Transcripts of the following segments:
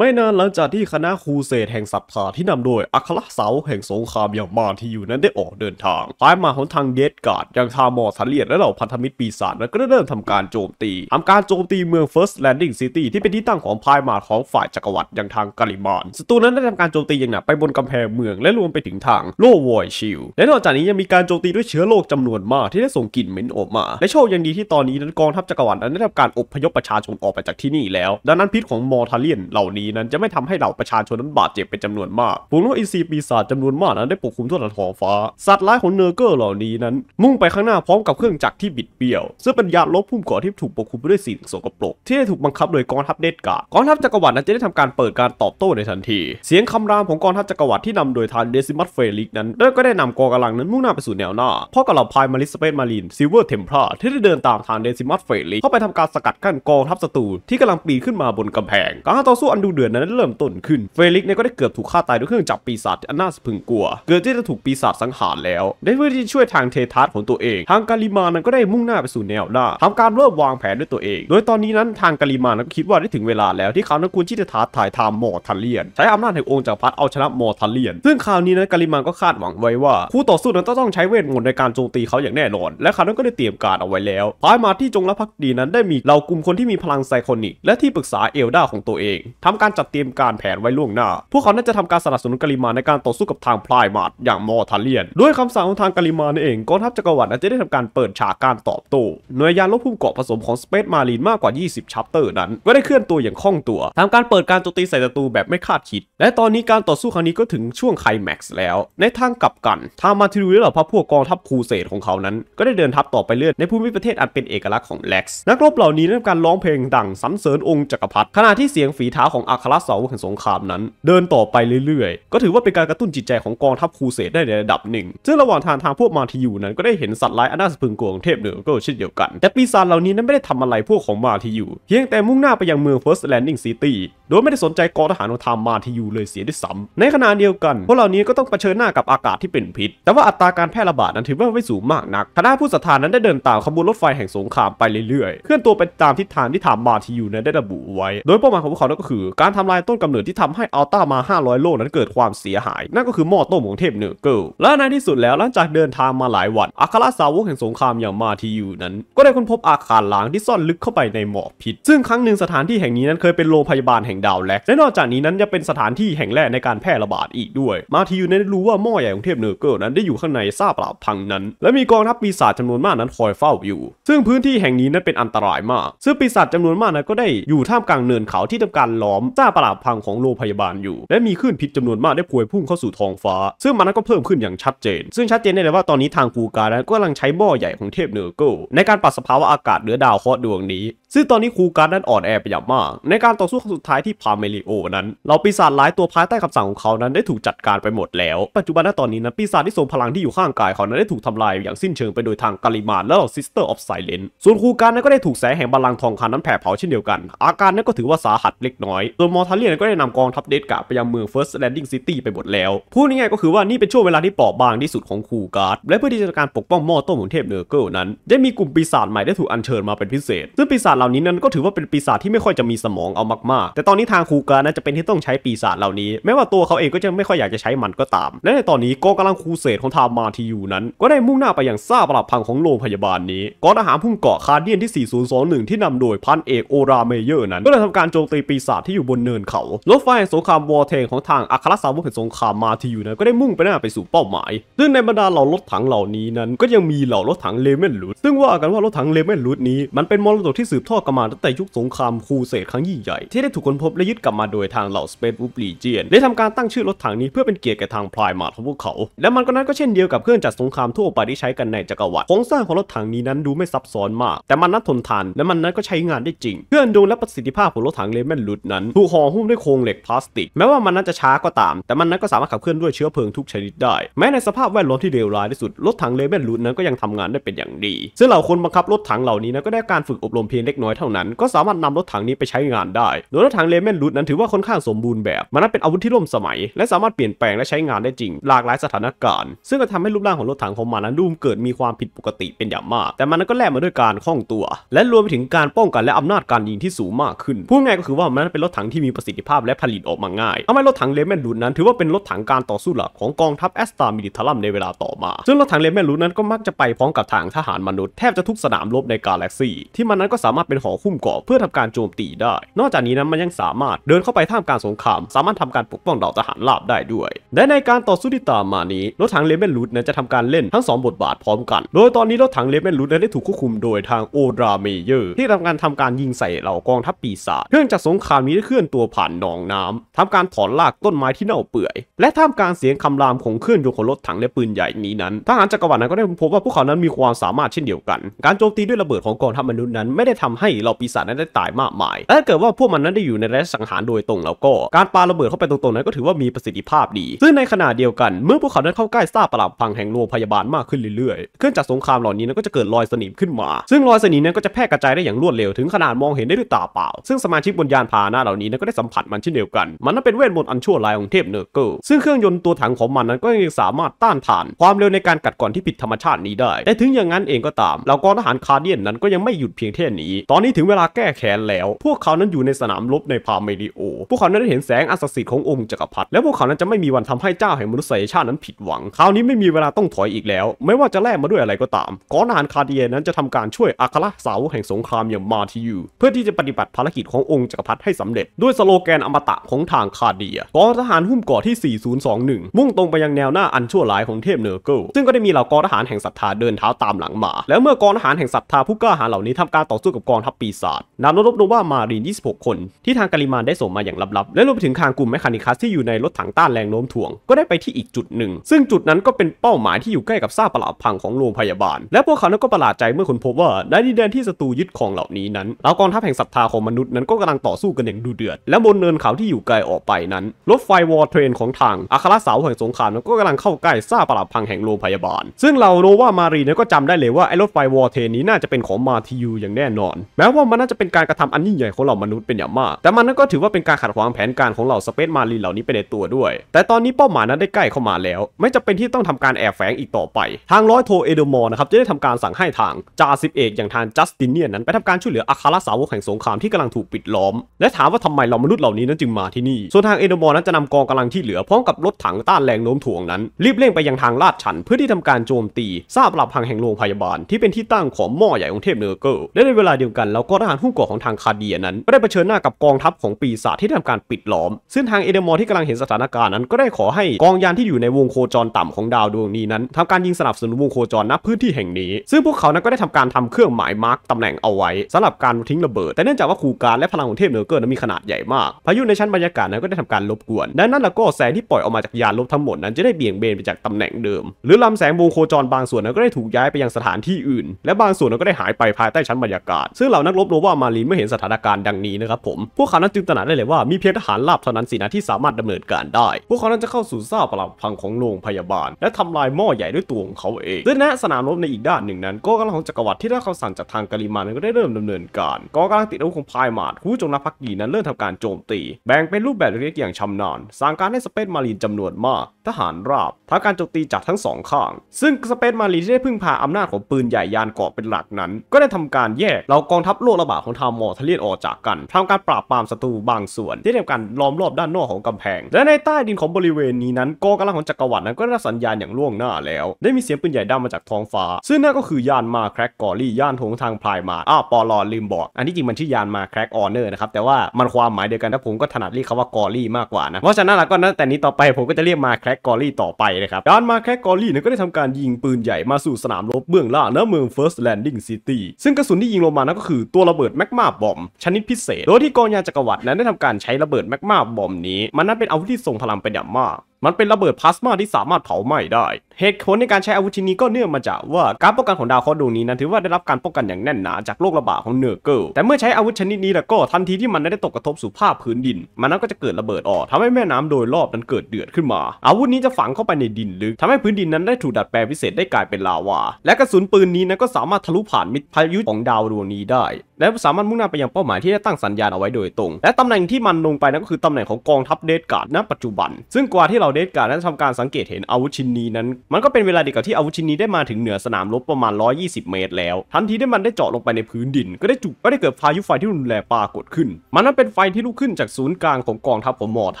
ไม่นานหลังจากที่คณะครูเซตแห่งสัปถาที่นำโดยอัครเสาแห่งสงครามอย่างมานที่อยู่นั้นได้ออกเดินทางท้ายมาของทางเดสการ์ดยังทามอทันเลียดและเหล่าพันธมิตรปีศาจนั้นก็ได้เริ่มทำการโจมตีทำการโจมตีเมืองเฟิร์สแลนดิ้งซิตี้ที่เป็นที่ตั้งของพายมาของฝ่ายจักรวรรดิอย่างทางกาลิมอนศัตรูนั้นได้ทำการโจมตีอย่างหนักไปบนกำแพงเมืองและรวมไปถึงทางโลวอยชิล และนอกจากนี้ยังมีการโจมตีด้วยเชื้อโรคจำนวนมากที่ได้ส่งกลิ่นเหม็นออกมา และโชคยังดีที่ตอนนี้นั้นกองทัพจักรวรรดินั้นได้ทำการอพยพประชาชนออกไปจากที่นี่แล้ว ดังนั้นพิษของมอทาเลียนเหล่านี้นีนั้นจะไม่ทำให้เหล่าประชาชนนั้นบาดเจ็บเป็นจำนวนมากฝูงนกอินทรีปีศาจจำนวนมากนั้นได้ปกคลุมทั่วท้องฟ้า สัตว์ร้ายของเนอร์เกอร์เหล่านี้นั้น มุ่งไปข้างหน้าพร้อมกับเครื่องจักรที่บิดเบี้ยว ซึ่งเป็นยาลบพุ่มก่อที่ถูกปกคลุมไปด้วยสิ่งสกปรกที่ได้ถูกบังคับโดยกองทัพเดสกากองทัพจักรวรรดินั้นจะได้ทำการเปิดการตอบโต้ในทันที เสียงคำรามของกองทัพจักรวรรดิที่นำโดยทานเดซิมัสเฟลิกนั้นได้ก็ได้นำกองกำลังนั้นมุ่งหน้าไปสู่แนวหน้าพร้อมกับเหล่าพายมาริสเปนมารีนซิลเวอร์เทมพลาที่ได้เดินตามทางเดซิมัสเฟลิกเข้าไปทำการสกัดกั้นกองทัพศัตรูที่กำลังปีนขึ้นมาบนกำแพงการต่อสู้อันดูเดือนนั้นเริ่มต้นขึ้นเฟลิกเนี่ยก็ได้เกือบถูกฆ่าตายด้วยเครื่องจับปีศาจอันน่าสะพึงกลัว เกือบที่จะถูกปีศาจสังหารแล้วในเพื่อที่ช่วยทางเททัสของตัวเอง ทางกาลิมานั้นก็ได้มุ่งหน้าไปสู่แนวหน้าทำการเริ่มวางแผนด้วยตัวเอง โดยตอนนี้นั้นทางกาลิมานั้นก็คิดว่าได้ถึงเวลาแล้วที่เขานั้นควรที่จะท้าทายทามมอทัลเลียน ใช้อำนาจแห่งองค์จักรพรรดิเอาชนะมอทัลเลียน ซึ่งคราวนี้นั้นกาลิมานก็คาดหวังไว้ว่าคู่ต่อสู้นั้นต้องใช้เวทมนต์ในการโจมตีเขาอย่างแน่นอน และเขานั้นก็ได้เตรียมการเอาไว้แล้วภายมาที่จงรักภักดีนั้นได้มีเหล่ากลุ่มคนที่มีพลังไซคอนิกและที่ปรึกษาเอลดาของตัวเอง ทํการจัดเตรียมการแผนไว้ล่วงหน้า พวกเขาน่าจะทำการสนับสนุนกาลิมาในการต่อสู้กับทางพลายมาดอย่างมอทาเลียน ด้วยคำสั่งของทางกาลิมาเอง กองทัพจักรวรรดิจะได้ทำการเปิดฉากการตอบโต้ หน่วยยานลบพุ่มเกาะผสมของสเปซมารีนมากกว่า 20 ชัปเตอร์นั้น ก็ได้เคลื่อนตัวอย่างคล่องตัว ทำการเปิดการโจมตีใส่ศัตรูแบบไม่คาดคิด และตอนนี้การต่อสู้ครั้งนี้ก็ถึงช่วงไคลแม็กซ์แล้ว ในทางกลับกัน ทางมาทิรูและเหล่าพระพวกกองทัพครูเสดของเขานั้น ก็ได้เดินทัพต่อไปเรื่อยในภูมิประเทศ อันเป็นเอกลักษณ์ของแล็กซ์นักรบเหล่านี้ได้ทำการร้องเพลงดังสรรเสริญองค์จักรพรรดิขณะที่เสียงฝีเท้าของอาครสาวกแห่งสงครามนั้นเดินต่อไปเรื่อย ๆ ก็ถือว่าเป็นการกระตุ้นจิตใจของกองทัพครูเสดได้ในระดับหนึ่ง ซึ่งระหว่างทางทางพวกมาทิยูนั้น ก็ได้เห็นสัตว์ร้ายอันน่าสะพึงกลัวของเทพเหนือก็เช่นเดียวกัน แต่ปีศาจเหล่านี้นั้นไม่ได้ทำอะไรพวกของมาทิยูเพียงแต่มุ่งหน้าไปยังเมืองเฟิร์สแลนดิ้งซิตี้โดยไม่ได้สนใจกองทหารของทางมาทิยูเลยเสียด้วยซ้ำในขณะเดียวกัน พวกเหล่านี้ก็ต้องเผชิญหน้ากับอากาศที่เป็นพิษ แต่ว่าอัตราการแพร่ระบาดนั้นถือว่าไม่สูงมากนักคณะผู้สัทธานั้นได้เดินตามขบวนรถไฟแห่งสงครามไปเรื่อยๆเคลื่อนตัวไปตามทิศทางที่ทางมาทิยูนั้นได้ระบุไว้โดยเป้าหมายของพวกเขาก็คือการทำลายต้นกำเนิดที่ทำให้อัลต้ามา 500 โลนั้นเกิดความเสียหาย นั่นก็คือหม้อต้มของเทพเนอร์เกิลและในที่สุดแล้วหลังจากเดินทางมาหลายวัน อัครสาวกแห่งสงครามอย่างมาทียูนั้น ก็ได้ค้นพบอาคารล้างที่ซ่อนลึกเข้าไปในหมอกพิษซึ่งครั้งหนึ่งสถานที่แห่งนี้นั้นเคยเป็นโรงพยาบาลแห่งดาวแล็กและนอกจากนี้นั้นยังเป็นสถานที่แห่งแรกในการแพร่ระบาดอีกด้วย มาทียูนั้นรู้ว่าหม้อใหญ่ของเทพเนอร์เกิลนั้นได้อยู่ข้างในซาบปราบพังนั้น และมีกองทัพปีศาจจำนวนมากนั้นคอยเฝ้าอยู่ ซึ่งพื้นที่แห่งนี้นั้นเป็นอันตรายมากซึ่งปีศาจจำนวนมากนั้นก็ได้อยู่ท่ามกลางเนินเขาที่ทำการล้อมซาปราบพังของโรงพยาบาลอยู่ และมีคลื่นพิษจำนวนมากได้พวยพุ่งเข้าสู่ท้องฟ้า ซึ่งมันก็เพิ่มขึ้นอย่างชัดเจน ซึ่งชัดเจนได้เลยว่าตอนนี้ทางกูการนั้นก็กำลังใช้บมอใหญ่ของเทพเนอร์โกในการปรับสภาวะอากาศเหนือดาวเคราะห์ดวงนี้ซึ่งตอนนี้ครูการ์ดนั้นอ่อนแอไปอย่างมาก ในการต่อสู้ครั้งสุดท้ายที่พาเมลิโอนั้น เราปีศาจหลายตัวภายใต้คำสั่งของเขานั้นได้ถูกจัดการไปหมดแล้ว ปัจจุบันณตอนนี้นั้นปีศาจที่ทรงพลังที่อยู่ข้างกายเขานั้นได้ถูกทำลายอย่างสิ้นเชิงไปโดยทางกาลิมานและเหล่าซิสเตอร์ออฟไซเลนส่วนครูการ์ดนั้นก็ได้ถูกแสงแห่งบัลลังทองคำนั้นแผ่เผาเช่นเดียวกัน อาการนั้นก็ถือว่าสาหัสเล็กน้อยส่วนมอร์ทาเลียนก็ได้นำกองทัพเดสกาไปยังเมืองเฟิร์สแลนดิ้งซิตี้ไปหมดแล้วพูดง่ายๆก็คือว่านี่เป็นช่วงเวลาที่เปราะบางที่สุดของคูการ์ดและเพื่อที่จะการปกป้องมอตมเทพเนอร์เกิลนั้น ได้มีกลุ่มปีศาจใหม่ได้ถูกอัญเชิญมาเป็นพิเศษซึ่งปีศาเหล่านี้นั้นก็ถือว่าเป็นปีศาจที่ไม่ค่อยจะมีสมองเอามากๆ แต่ตอนนี้ทางคูกานะจะเป็นที่ต้องใช้ปีศาจเหล่านี้แม้ว่าตัวเขาเองก็จะไม่ค่อยอยากจะใช้มันก็ตาม และในตอนนี้กองกำลังคูเซดของทามาทียูนั้น ก็ได้มุ่งหน้าไปอย่างซาปรับพังของโรงพยาบาลนี้ กองทหารพุ่งเกาะคาเดียนที่ 4021 ที่นำโดยพันเอกโอราเมเยอร์ นั้น ก็ได้ทำการโจมตีปีศาจที่อยู่บนเนินเขารถไฟสงครามวอเทงของทางอัครสาวกแห่งสงครามมาทียูนั้นก็ได้มุ่งไปหน้าไปสู่เป้าหมาย ซึ่งในบรรดาเหล่ารถถังเหล่านี้นั้น ก็ยังมีเหล่ารถถังเลเมนลูดซึ่งว่ากันว่ารถถังเลเมนลูดนี้ มันเป็นมรดกที่สืบทอดกันมาตั้งแต่ยุคสงคราม คูเสดครั้งยิ่งใหญ่ที่ได้ถูกค้นพบและยึดกลับมาโดยทางเหล่าสเปซวูบลีเจียนได้ทำการตั้งชื่อรถถังนี้เพื่อเป็นเกียรติแก่ทางพลายมาของพวกเขา และมันก็นั้นก็เช่นเดียวกับเครื่องจักรสงครามทั่วไปที่ใช้กันในจักรวรรดิโครงสร้างของรถถังนี้นั้นดูไม่ซับซ้อนมาก แต่มันนั้นทนทาน และมันนั้นก็ใช้งานได้จริงเพื่อนดูและประสิทธิภาพของรถถังเลเมนลุดนั้นถูกห่อหุ้มด้วยโครงเหล็กพลาสติกแม้ว่ามันนั้นจะช้าก็ตาม แต่มันนั้นก็สามารถขับเคลื่อนด้วยเชื้อเพลิงทุกชนิดได้ แม้ในสภาพแวดล้อมที่เลวร้ายที่สุดรถถังเลแมนลุดนั้นก็ยังทำงานได้เป็นอย่างดีซึ่งเหล่าคนบังคับรถถังเหล่านี้นั้นก็ได้การฝึกอบรมเพียงเล็กน้อยเท่านั้นก็สามารถนำรถถังนี้ไปใช้งานได้ โดยรถถังเลเมนรูดนั้นถือว่าค่อนข้างสมบูรณ์แบบ มันนั้นเป็นอาวุธที่ร่วมสมัย และสามารถเปลี่ยนแปลงและใช้งานได้จริง หลากหลายสถานการณ์ ซึ่งก็ทำให้รูปร่างของรถถังของมันนั้นดูมเกิดมีความผิดปกติเป็นอย่างมาก แต่มันก็แลกมาด้วยการคล่องตัว และรวมไปถึงการป้องกันและอำนาจการยิงที่สูงมากขึ้นพูดง่ายก็คือว่ามันเป็นรถถังที่มีประสิทธิภาพและผลิตออกมาง่ายทำให้รถถังเลเมนรูดนั้นถือว่าเป็นรถถังการต่อสู้หลักของกองทัพแอสตามิลิทัลัมในเวลาต่อมา ซึ่งรถถังเลเมนรูดนั้นก็มักจะไปพร้อมกับทางทหารมนุษย์ แทบจะทุกสนามรบในกาแล็กซี่ที่มันนั้นก็สามารถเป็นหอคุ้มเกาะเพื่อทำการโจมตีได้ นอกจากนี้นั้นมันยังสามารถเดินเข้าไปท่ามกลางสงคราม สามารถทำการปกป้องเหล่าทหารลาบได้ด้วย และในการต่อสู้ที่ตามมานี้รถถังเลเบนลูดนั้นจะทำการเล่นทั้ง 2 บทบาทพร้อมกัน โดยตอนนี้รถถังเลเบนรูดนั้นได้ถูกควบคุมโดยทางโอราเมเยอร์ที่ทำการทำการยิงใส่เหล่ากองทัพปีศาจเครื่องจากสงครามนี้ได้เคลื่อนตัวผ่านหนองน้ำ ทำการถอนรากต้นไม้ที่เน่าเปื่อย และท่ามกลางเสียงคำรามของเครื่องยนต์ของรถถังและปืนใหญ่นี้นั้นทหารจักรวรรดินั้นก็ได้พบว่าพวกเขานั้นมีความสามารถเช่นเดียวกันการโจมตีด้วยระเบิดของกองทัพมนุษย์นั้นไม่ได้ทำให้เราปีศาจนั้นได้ตายมากมาย และถ้าเกิดว่าพวกมันนั้นได้อยู่ในระยะสังหารโดยตรงแล้วก็การปาระเบิดเข้าไปตรงๆนั้นก็ถือว่ามีประสิทธิภาพดี ซึ่งในขณะเดียวกันเมื่อพวกเขานั้นเข้าใกล้ซาปราบพังแห่งโรงพยาบาลมากขึ้นเรื่อยๆ เครื่องจักรสงครามเหล่านี้นั้นก็จะเกิดรอยสนิมขึ้นมา ซึ่งรอยสนิมนั้นก็จะแพร่กระจายได้อย่างรวดเร็วถึงขนาดมองเห็นได้ด้วยตาเปล่า ซึ่งสมาชิกบนยานพาหนะเหล่านี้นั้นก็ได้สัมผัสมันเช่นเดียวกัน มันนั้นเป็นเวทมนต์อันชั่วร้ายของเทพเนอร์เกิลซึ่งเครื่องยนต์ตัวถังของมันนั้นก็ยังสามารถต้านทาน ความเร็วในการกัดก่อนที่ผิดธรรมชาตินี้ได้แต่ถึงอย่างนั้นเองก็ตามเหล่ากองทหารคาเดียนนั้นก็ยังไม่หยุดเพียงแค่นี้ตอนนี้ถึงเวลาแก้แค้นแล้ว พวกเขานั้นอยู่ในสนามรบในพาเมดิโอ พวกเขานั้นได้เห็นแสงอัศสิทธิ์ขององค์จักรพรรดิ และพวกเขานั้นจะไม่มีวันทำให้เจ้าแห่งมนุษยชาตินั้นผิดหวัง คราวนี้ไม่มีเวลาต้องถอยอีกแล้ว ไม่ว่าจะแลกมาด้วยอะไรก็ตาม กอนานคาเดียนั้นจะทำการช่วยอัครสาวแห่งสงครามอย่างมาทิยูเพื่อที่จะปฏิบัติภารกิจขององค์จักรพรรดิให้สำเร็จ ด้วยสโลแกนอมตะของทางคาเดีย กองทหารหุ้มก่อที่ 4021 มุ่งตรงไปยังแนวหน้าอันชั่วร้ายของเทพเนอร์เกิลซึ่งก็ได้มีเหล่ากองทหารแห่งศรัทธาเดินเท้าตามหลังมาแล้วเมื่อกองทหารแห่งศรัทธาผู้กล้าหาญเหล่านี้ทำการต่อสู้กับกอองทัพปีศาจนำรบโนวามารีน 26 คน ที่ทางการิมานได้ส่งมาอย่างลับๆ และรวมไปถึงคางกลุ่มแมคคานิคัส ที่อยู่ในรถถังต้านแรงโน้มถ่วง ก็ได้ไปที่อีกจุดหนึ่ง ซึ่งจุดนั้นก็เป็นเป้าหมายที่อยู่ใกล้กับซากปราพังของโรงพยาบาล และพวกเขานั้นก็ประหลาดใจเมื่อคนพบว่าในดินแดนที่ศัตรูยึดครองเหล่านี้นั้นเหล่ากองทัพแห่งศรัทธาของมนุษย์นั้นก็กำลังต่อสู้กันอย่างดุเดือด และบนเนินเขาที่อยู่ไกลออกไปนั้น รถไฟวอร์เทรนของทางอัคราสาวแห่งสงครามนั้นก็กำลังเข้าใกล้ซากปราพังแห่งโรงพยาบาล ซึ่งเราโนวามารีนั้นก็จำได้เลยว่าไอ้รถไฟวอร์เทรนนี้น่าจะเป็นของมาทิยูอย่างแน่นอนแม้ว่ามันน่าจะเป็นการกระทำอันยิ่งใหญ่ของเหล่ามนุษย์เป็นอย่างมาก แต่มันนั้นก็ถือว่าเป็นการขัดขวางแผนการของเหล่าสเปซมารีเหล่านี้ไปในตัวด้วย แต่ตอนนี้เป้าหมายนั้นได้ใกล้เข้ามาแล้ว ไม่จำเป็นที่ต้องทำการแอบแฝงอีกต่อไป ทางร้อยโทเอเดอร์มอร์นะครับจะได้ทำการสั่งให้ทางจ่าสิบเอกอย่างทางจัสตินเนียนนั้นไปทำการช่วยเหลืออาคาราสาวกแห่งสงครามที่กำลังถูกปิดล้อม และถามว่าทำไมเหล่ามนุษย์เหล่านี้นั้นจึงมาที่นี่ ส่วนทางเอเดอร์มอร์นั้นจะนำกองกำลังที่เหลือพร้อมกับรถถังต้านแรงโน้มถ่วงนั้นรีบเร่งไปยังทางลาดชันเพื่อที่ทำการโจมตีทราบหลับพังแห่งโรงพยาบาลที่เป็นที่ตั้งของหม้อใหญ่องเทพเนอร์เกิลและในเวลาเดียวกันแล้วก็ทหารหุ้นก่อของทางคาเดียนั้นก็ได้เผชิญหน้ากับกองทัพของปีศาจที่ทำการปิดล้อม ซึ่งทางเอเดมอร์ที่กำลังเห็นสถานการณ์นั้นก็ได้ขอให้ กองยานที่อยู่ในวงโคจรต่ำของดาวดวงนี้นั้นทำการยิงสนับสนุนวงโคจรณพื้นที่แห่งนี้ ซึ่งพวกเขานั้นก็ได้ทำการทำเครื่องหมายมาร์กตำแหน่งเอาไว้สำหรับการทิ้งระเบิด แต่เนื่องจากว่าคูการและพลังของเทพเนอร์เกิร์นั้นมีขนาดใหญ่มาก พายุในชั้นบรรยากาศนั้นก็ได้ทำการลบกวน ดังนั้นแล้วก็แสงที่ปล่อยออกมาจากยานลบทั้งหมดนั้นจะได้เบี่ยงเบนไปจากตำแหน่งเดิมหรือ ลำแสงวงโคจรบางส่วนนั้นก็ได้ถูกย้ายไปยังสถานที่อื่น และบางส่วนนั้นก็ได้หายไปภายใต้ชั้นบรรยากาศซึ่งเหล่านักรบโนวามารีเมื่อเห็นสถานการณ์ดังนี้นะครับผม พวกเขานั้นจึงตระหนักได้เลยว่ามีเพียงทหารราบ เท่านั้นสินะที่สามารถดำเนินการได้ พวกเขานั้นจะเข้าสู่ซ่าปราบพังของโรงพยาบาล และทำลายหม้อใหญ่ด้วยตัวของเขาเอง ซึ่งณสนามรบในอีกด้านหนึ่งนั้น ก็กำลังของจักรวรรดิที่ได้คำสั่งจากทางกาลิมานันก็ได้เริ่มดำเนินการ ก็กำลังติดอาวุธของพายมาดคู่จงรักภักดีนั้นเริ่มทำการโจมตี แบ่งเป็นรูปแบบเล็กๆอย่างชำนาญสร้างการให้สเปซมารีนจำนวนมาก ทหารราบทำการโจมตีจากทั้งสองข้าง ซึ่งสเปซมารีที่ได้พึ่งพาอำนาจของปืนใหญ่ยานเกาะเป็นหลักนั้น ก็ได้ทำการแยกเหล่ากองทัพโลกระบาดของทาวมอร์ทะเลียนออกจากกัน ทำการปราบปรามศัตรูบางส่วน ที่เียกันล้อมรอบด้านนอกของกำแพง และในใต้ดินของบริเวณนี้นั้นกองกำลังของจักรวรรดินั้นก็ได้สัญญาณอย่างล่วงหน้าแล้วได้มีเสียงปืนใหญ่ดังมาจากท้องฟ้าซึ่งนั่นก็คือยานมาแครกกอรี่ยานทงทางพลายมาอ้าปอลอลืมบอกอันที่จริงมันชื่อยานมาแครกออเนอร์นะครับแต่ว่ามันความหมายเดียวกันนะผมก็ถนัดเรียกคำว่ากอรี่มากกว่านะเพราะฉะนั้นแล้วก็นั้นแต่นี้ต่อไปผมก็จะเรียกมาแครกกอรี่ต่อไปนะครับยานมาแครกกอรี่นั้นก็ได้ทำการยิงปืนใหญ่มาสู่สนามรบเบื้องล่างณเมือง First Landing City ซึ่งกระสุนที่ยิงลงมานั้นก็คือตัวระเบิดแมกมาบอมชนิดพิเศษ โดยที่กองยาจักรวรรดินั้นได้ทำการใช้ระเบิดแมกมาบอมนี้ มันนั้นเป็นอาวุธที่ทรงพลังเป็นอย่างมากมันเป็นระเบิดพลาสมาที่สามารถเผาไหม้ได้ เหตุผลในการใช้อาวุธชนนี้ก็เนื่องมาจากว่า การป้องกันของดาวเคราะห์ดวงนี้นั้น ถือว่าได้รับการป้องกันอย่างแน่นหนาจากโรคระบาดของเนอร์เกิล แต่เมื่อใช้อาวุธชนิดนี้แล้วก็ทันทีที่มันได้ตกกระทบสู่ภาพพื้นดินมันนั้นก็จะเกิดระเบิดออก ทำให้แม่น้ำโดยรอบนั้นเกิดเดือดขึ้นมา อาวุธนี้จะฝังเข้าไปในดินลึกทำให้พื้นดินนั้นได้ถูกดัดแปลงพิเศษได้กลายเป็นลาวา และกระสุนปืนนี้นั้นก็สามารถทะลุผ่านมิตรพายุของดาวดวงนี้ได้และสามารถมุ่งหน้าไปยังเป้าหมายที่ได้ตั้งสัญญาณเอาไว้โดยตรงและตำแหน่งที่มันลงไปนั้นก็คือตำแหน่งของกองทัพเดสการ์ดณปัจจุบัน ซึ่งกว่าที่เราเราเดสการนั้นทำการสังเกตเห็นอาวุธชิ้นนี้นั้น มันก็เป็นเวลาเดียวกับที่อาวุธชิ้นนี้ได้มาถึงเหนือสนามรบประมาณ 120 เมตรแล้ว ทันทีที่มันได้เจาะลงไปในพื้นดิน ก็ได้จุก็ได้เกิดพายุไฟที่รุนแรงปรากฏขึ้นมันนั้นเป็นไฟที่ลุกขึ้นจากศูนย์กลางของกองทัพของมอร์ท